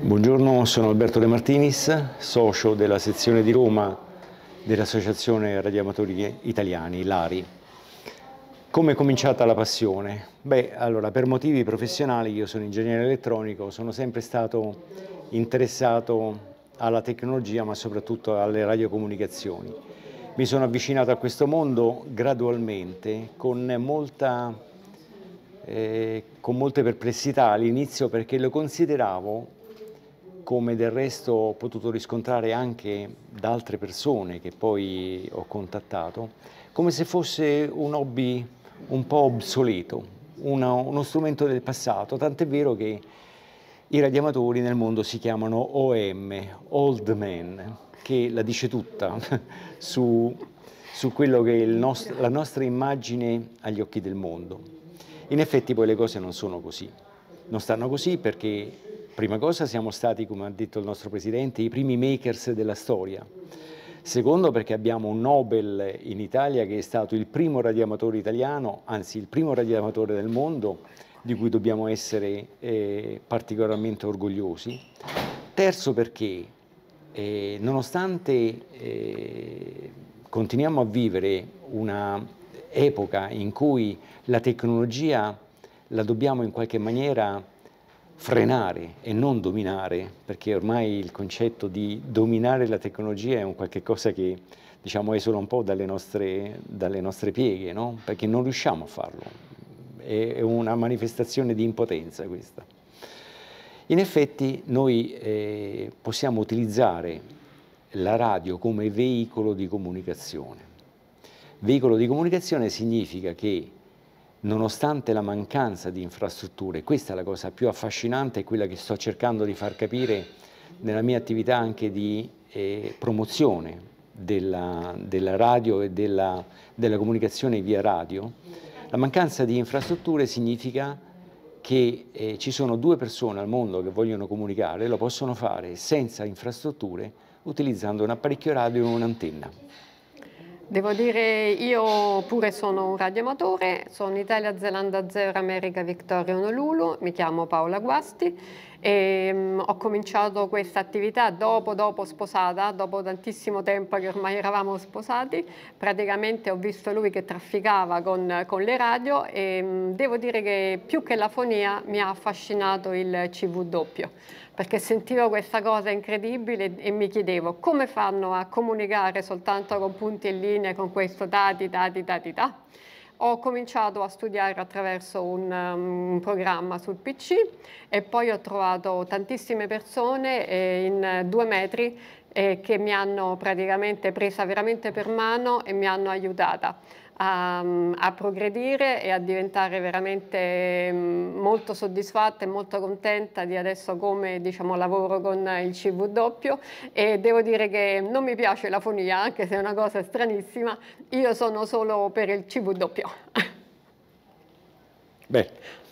Buongiorno, sono Alberto De Martinis, socio della sezione di Roma dell'Associazione Radioamatori Italiani, l'ARI. Come è cominciata la passione? Beh, allora, per motivi professionali, io sono ingegnere elettronico, sono sempre stato interessato alla tecnologia, ma soprattutto alle radiocomunicazioni. Mi sono avvicinato a questo mondo gradualmente, con molta eh, con molte perplessità all'inizio perché lo consideravo come del resto ho potuto riscontrare anche da altre persone che poi ho contattato, come se fosse un hobby un po' obsoleto, una, uno strumento del passato, tant'è vero che i radiamatori nel mondo si chiamano OM, Old Man, che la dice tutta su, su quello che è nostro, la nostra immagine agli occhi del mondo. In effetti poi le cose non sono così, non stanno così perché prima cosa siamo stati, come ha detto il nostro Presidente, i primi makers della storia. Secondo perché abbiamo un Nobel in Italia che è stato il primo radioamatore italiano, anzi il primo radioamatore del mondo, di cui dobbiamo essere eh, particolarmente orgogliosi. Terzo perché eh, nonostante eh, continuiamo a vivere un'epoca in cui la tecnologia la dobbiamo in qualche maniera frenare e non dominare, perché ormai il concetto di dominare la tecnologia è un qualche cosa che diciamo, esula un po' dalle nostre, dalle nostre pieghe, no? perché non riusciamo a farlo. È una manifestazione di impotenza questa. In effetti noi eh, possiamo utilizzare la radio come veicolo di comunicazione. Veicolo di comunicazione significa che nonostante la mancanza di infrastrutture, questa è la cosa più affascinante, e quella che sto cercando di far capire nella mia attività anche di eh, promozione della, della, radio e della, della comunicazione via radio, la mancanza di infrastrutture significa che eh, ci sono due persone al mondo che vogliono comunicare, lo possono fare senza infrastrutture utilizzando un apparecchio radio e un'antenna. Devo dire, io pure sono un radioamatore, sono Italia Zelanda Zero America Victoria Honolulu, mi chiamo Paola Guasti e, um, ho cominciato questa attività dopo, dopo sposata, dopo tantissimo tempo che ormai eravamo sposati, praticamente ho visto lui che trafficava con, con le radio e um, devo dire che più che la fonia mi ha affascinato il CV doppio perché sentivo questa cosa incredibile e mi chiedevo come fanno a comunicare soltanto con punti e linee, con questo dati, dati, dati, dati ho cominciato a studiare attraverso un, um, un, programma sul PC e poi ho trovato tantissime persone eh, in due metri eh, che mi hanno praticamente presa veramente per mano e mi hanno aiutata a, a, progredire e a diventare veramente mm, molto soddisfatta e molto contenta di adesso come diciamo, lavoro con il CV doppio e devo dire che non mi piace la fonia anche se è una cosa stranissima, io sono solo per il CW. Beh,